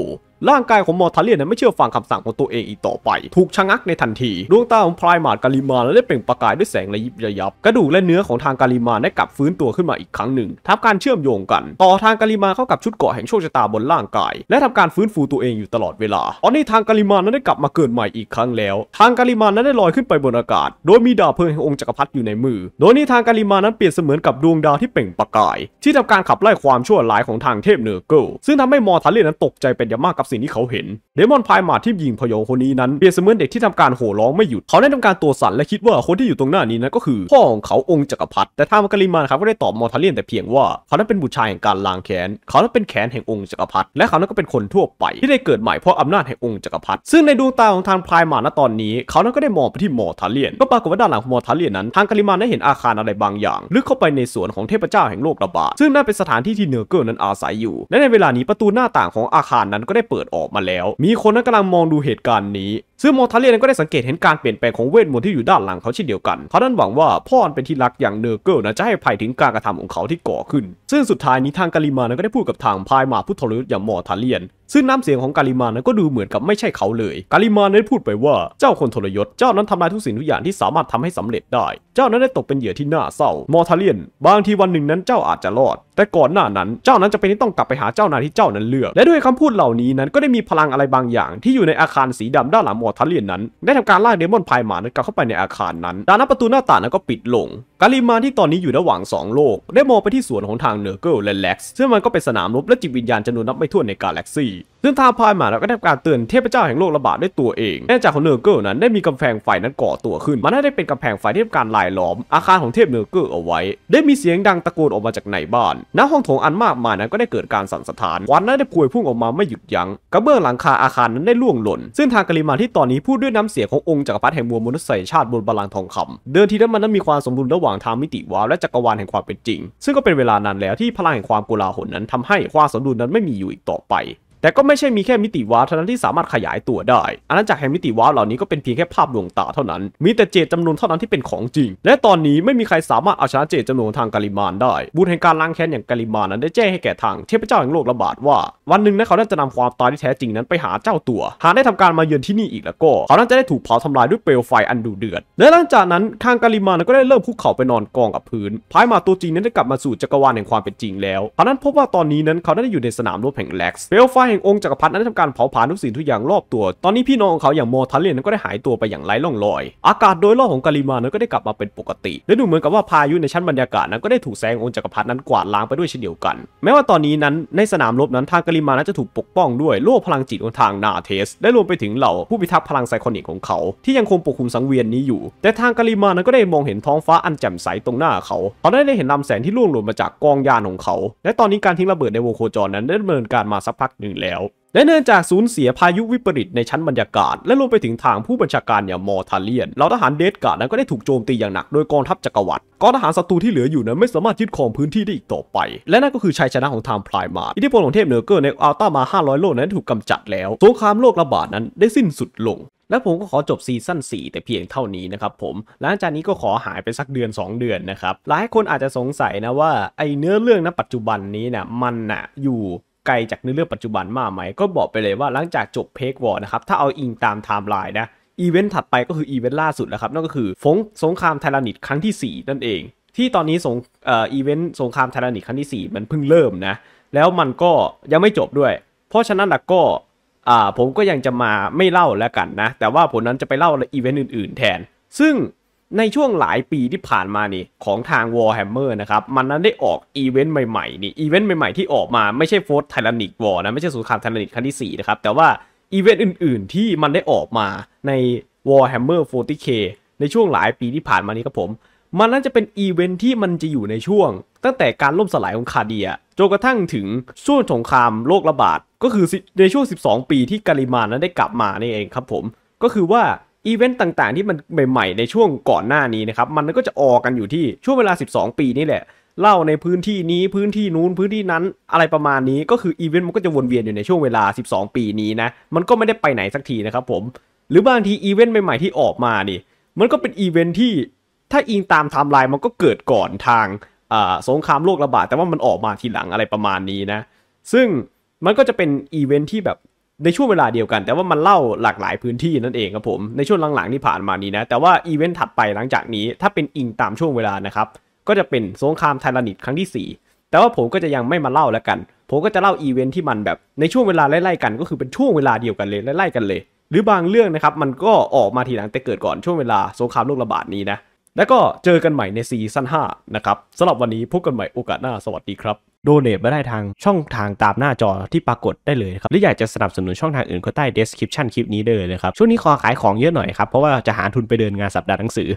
ร่างกายของมอร์ทาเลียนไม่เชื่อฟังคำสั่งของตัวเองอีกต่อไป ถูกชะงักในทันที ดวงตาของพรายมาดกาลิมาและได้เปล่งประกายด้วยแสงระยิบระยับ กระดูกและเนื้อของทางกาลิมาได้กลับฟื้นตัวขึ้นมาอีกครั้งหนึ่งทำการเชื่อมโยงกัน ต่อทางกาลิมาเข้ากับชุดเกาะแห่งโชคชะตาบนร่างกาย และทำการฟื้นฟูตัวเองอยู่ตลอดเวลาตอนนี้ทางกาลิมานั้นได้กลับมาเกิดใหม่อีกครั้งแล้ว ทางกาลิมานั้นได้ลอยขึ้นไปบนอากาศ โดยมีดาวเพลิงแห่งองค์จักรพรรดิอยู่ในมือโดยนี้ทางกาลิมานั้นเปลียนเสมือนกับดวงดาวที่เปล่งประกาย ที่ทำการขับไล่ความชั่วร้ายของทางเทพเนอร์เกิลซึ่งทำให้มอร์ทาเลียนนั้นตกใจเป็นอย่างมากกับิ่งที่เขาเห็นเดมอนพายมาที่ยิงพยองคนนี้นั้นเปรียบเสมือนเด็กที่ทำการโห่ร้องไม่หยุด เขาได้ทำการตัวสั่นและคิดว่าคนที่อยู่ตรงหน้านี้นั้นก็คือพ่อของเขาองค์จักรพรรดิแต่ทางมักริมานครับก็ได้ตอบมอร์ทาเลียน แต่เพียงว่า เขานั้นเป็นบุตรชายแห่งการลางแขนเขานั้นเป็นแขนแห่งองค์จักรพรรดิและเขานั้นก็เป็นคนทั่วไป ที่ได้เกิดใหม่เพราะอำนาจแห่งองค์จักรพรรดิซึ่งในดวงตาของทางพายมาณตอนนี้ เขานั้นก็ได้มองไปที่มอร์ทาเลียนก็ปรากฏว่าด้านหลังของมอร์ทาเลียนนั้น ทางกาลิมานได้เห็นอาคารอะไรบางอย่างลึกเข้าไปในสวนของเทพเจ้าแห่งโลกระบาดซึ่งนั่นเป็นสถานที่ที่เนอร์เกิลนั้นอาศัยอยู่และในเวลานี้ประตูหน้าต่างของอาคารนั้นก็ได้เปิดออกมาแล้ว มีคนนั้นกำลังมองดูเหตุการณ์นี้ซึ่งโมทาเลียนก็ได้สังเกตเห็นการเปลี่ยนแปลงของเวทมนต์ที่อยู่ด้านหลังเขาเช่นเดียวกัน เขาดันหวังว่าพ่อเป็นที่รักอย่างเนอร์เกิลนะจะให้ภัยถึงการกระทำของเขาที่ก่อขึ้น ซึ่งสุดท้ายนี้ทางกาลิมานก็ได้พูดกับทางพายมาผู้ทรยอย่างมอทาเลียน ซึ่งน้ำเสียงของกาลิมานั้นก็ดูเหมือนกับไม่ใช่เขาเลย กาลิมานได้พูดไปว่าเจ้าคนทรยศเจ้านั้นทำลายทุกสิ่งทุกอย่างที่สามารถทำให้สำเร็จได้ เจ้านั้นได้ตกเป็นเหยื่อที่น่าเศร้า มอทาเลียน บางทีวันหนึ่งนั้นเจ้าอาจจะรอด แต่ก่อนหน้านั้น เจ้านั้นจะเป็นที่ต้องกลับไปหาเจ้านายที่เจ้านั้นเลือกและด้วยคำพูดเหล่านี้นั้นก็ได้มีพลังอะไรบางอย่างที่อยู่ในอาคารสีดำด้านหลังมทาเลียนนั้น ได้ทำการลากเดมอนพายหมานั้นกลับเข้าไปในอาคารนั้นด้านน้าประตูหน้าต่างนั้นก็ปิดลง กาลิมานที่ตอนนี้อยู่ระหว่าง 2 โลกได้มองไปที่สวนของทางเนอร์เกิลและเล็กซ์ ซึ่งมันก็เป็นสนามรบ และจิตวิญญาณจำนวนนับไม่ถ้วนในกาแล็กซี่ซึ่งทางพายมาแล้วก็ได้การเตือนเทพเจ้าแห่งโลกระบาดด้วยตัวเองเนื่องจากของเนอร์เกอร์นั้นได้มีกำแพงไฟนั้นก่อตัวขึ้น มันได้เป็นกำแพงไฟที่ทำการลายล้อมอาคารของเทพเนอร์เกอร์เอาไว้ ได้มีเสียงดังตะโกนออกมาจากในบ้าน ณ ห้องโถงอันมากมายนั้นก็ได้เกิดการสั่นสะท้านควันนั้นได้พวยพุ่งออกมาไม่หยุดยัง้ง กระเบื้องหลังคาอาคารนั้นได้ล่วงหล่น ซึ่งทางกาลิมาที่ตอนนี้พูดด้วยน้ำเสียงขององค์จักรพรรดิแห่งมวลมนุษยชาติบนบาลังทองคำ เดินทีนั้นมันนั้นมีความสมดุลระหว่างทางมิติวาวและจักรวาลแห่งความเป็นจริง ซึ่งก็เป็นเวลานานแล้วที่พลังแห่งความโกลาหลนั้นทำให้ความสมดุลนั้นไม่มีอยู่อีกต่อไปแต่ก็ไม่ใช่มีแค่มิติวาร์ปเท่านั้นที่สามารถขยายตัวได้อาณาจักรแห่งมิติวาร์ปเหล่านี้ก็เป็นเพียงแค่ภาพลวงตาเท่านั้น มีแต่เจตจำนวนเท่านั้นที่เป็นของจริง และตอนนี้ไม่มีใครสามารถเอาชนะเจตจำนวนทางกาลิมานได้ บุญแห่งการล้างแค้นอย่างกาลิมานนั้นได้แจ้งให้แก่ทางเทพเจ้าแห่งโลกระบาดว่า วันหนึ่งนั้นเขาจะนำความตายที่แท้จริงนั้นไปหาเจ้าตัว หากได้ทำการมาเยือนที่นี่อีกแล้วก็เขาน้นจะได้ถูกเผาทำลายด้วยเปลวไฟอันดุเดือด และหลังจากนั้นทางกาลิมานก็ได้เริ่มคุกเข่าไปนอนกองกับพื้นพายมาตัวจริงนั้นได้กลับมาสู่จักรวาลแห่งความเป็นจริงแล้วเขานั้นพบว่าตอนนี้นั้นเขาได้อยู่ในสนามรบแห่งแล็กซ์เปลวไฟแห่งองค์จักรพรรดินั้นทำการเผาผลาญทุกสิ่งทุกอย่างรอบตัว ตอนนี้พี่น้องของเขาอย่างโมทันเลียนก็ได้หายตัวไปอย่างไร้ร่องรอย อากาศโดยรอบของกาลิมานั้นก็ได้กลับมาเป็นปกติ และดูเหมือนกับว่าพายุในชั้นบรรยากาศนั้นก็ได้ถูกแสงองค์จักรพรรดินั้นกวาดล้างไปด้วยเช่นเดียวกัน แม้ว่าตอนนี้นั้น ในสนามรบนั้นทางกาลิมานั้นจะถูกปกป้องด้วยโล่พลังจิตของทางนาเทส ได้รวมไปถึงเหล่าผู้พิทักษ์พลังไซคอนิกของเขา ที่ยังคงปกคลุมสังเวียนนี้อยู่ แต่ทางกาลิมานั้นก็ได้มองเห็นท้องฟ้าอันแจ่มใสตรงหน้าเขาเขาได้เห็นลำแสงที่ร่วงหล่นมาจากกองยานของเขาและตอนนี้การทิ้งระเบิดในวงโคจรนั้นได้ดำเนินการมาสักพักหนึ่งแล้วและเนื่องจากสูญเสียพายุวิปริตในชั้นบรรยากาศ และรวมไปถึงทางผู้บัญชาการอย่างมอร์ทาเลียนเหล่าทหารเดสการ์ดนั้นก็ได้ถูกโจมตีอย่างหนักโดยกองทัพจักรวรรดิกองทหารศัตรูที่เหลืออยู่นั้นไม่สามารถยึดครองพื้นที่ได้อีกต่อไป และนั่นก็คือชัยชนะของทางพลายมาอิทธิพลของเทพเนอเกอร์ในอัลต้ามา 500 โลกนั้นถูกกำจัดแล้วสงครามโลกระบาดนั้นได้สิ้นสุดลงและผมก็ขอจบซีซั่น4 แต่เพียงเท่านี้นะครับผมหลังจากนี้ก็ขอหายไปสักเดือน 2 เดือนนะครับหลายคนอาจจะสงสัยนะว่าไอเนื้อเรื่องณปัจจุบันนี้นะ่ยมันนะ่ะอยู่ไกลจากเนื้อเรื่องปัจจุบันมากไหมก็บอกไปเลยว่าหลังจากจบเพกวอร์นะครับถ้าเอาอิงตามไทม์ไลน์นะอีเวนต์ถัดไปก็คืออีเวนต์ล่าสุดแล้วครับนั่นก็คือฟงสงครามไทรานิดครั้งที่4นั่นเอง ที่ตอนนี้สงอ่อีเวนต์สงครามไทรานิดครั้งที่ 4 มันเพิ่งเริ่มนะแล้วมันก็ยังไม่จบด้วย เพราะฉะนั้นล่ะก็อ่าผมก็ยังจะมาไม่เล่าแล้วกันนะแต่ว่าผมนั้นจะไปเล่าอีเวนต์อื่นๆแทน ซึ่งในช่วงหลายปีที่ผ่านมานี่ของทาง Warhammer นะครับมันนั้นได้ออก อีเวนต์ใหม่ๆนี่อีเวนต์ใหม่ๆที่ออกมาไม่ใช่โฟร์ไทแรนิกวอร์นะไม่ใช่สงครามไทแรนิกครั้งที่4นะครับแต่ว่าอีเวนต์อื่นๆ ที่มันได้ออกมาใน Warhammer 40k ในช่วงหลายปีที่ผ่านมานี้ครับผม มันน่าจะเป็นอีเวนต์ที่มันจะอยู่ในช่วง ตั้งแต่การล่มสลายของคาเดียจนกระทั่งถึงช่วงสงครามโลกระบาดก็คือในช่วง12 ปีที่กาลิมานนั้นได้กลับมานี่เองครับผมก็คือว่าอีเวนต์ต่างๆที่มันใหม่ๆ ในช่วงก่อนหน้านี้นะครับมันก็จะออกกันอยู่ที่ช่วงเวลา 12 ปีนี่แหละ เล่าในพื้นที่นี้พื้นที่นู้นพื้นที่นั้นอะไรประมาณนี้ก็คืออีเวนต์มันก็จะวนเวียนอยู่ในช่วงเวลา 12 ปีนี้นะ มันก็ไม่ได้ไปไหนสักทีนะครับผม หรือบางทีอีเวนต์ใหม่ๆที่ออกมานี่ มันก็เป็นอีเวนต์ที่ถ้าอิงตามไทม์ไลน์มันก็เกิดก่อนทางสงครามโลกระบาด แต่ว่ามันออกมาทีหลังอะไรประมาณนี้นะซึ่งมันก็จะเป็นอีเวนต์ที่แบบในช่วงเวลาเดียวกันแต่ว่ามันเล่าหลากหลายพื้นที่นั่นเองครับผมในช่วงหลังๆที่ผ่านมานี้นะแต่ว่าอีเวนต์ถัดไปหลังจากนี้ถ้าเป็นอิงตามช่วงเวลานะครับก็จะเป็นสงครามไทลานิดครั้งที่ 4 แต่ว่าผมก็จะยังไม่มาเล่าแล้วกัน ผมก็จะเล่าอีเวนท์ที่มันแบบในช่วงเวลาไล่ๆกัน ก็คือเป็นช่วงเวลาเดียวกันเลยไล่ๆกันเลย หรือบางเรื่องนะครับมันก็ออกมาทีหลังแต่เกิดก่อนช่วงเวลาสงครามโลกระบาดนี้นะแล้วก็เจอกันใหม่ในซีซั่น5นะครับสำหรับวันนี้พบกันใหม่โอกาสหน้าสวัสดีครับ โดเนทมาได้ทางช่องทางตามหน้าจอที่ปรากฏได้เลยครับ หรืออยากจะสนับสนุนช่องทางอื่นก็ใต้ description คลิปนี้ได้เลยครับ ช่วงนี้ขอขายของเยอะหน่อยครับ เพราะว่าจะหาทุนไปเดินงานสัปดาห์หนังสือ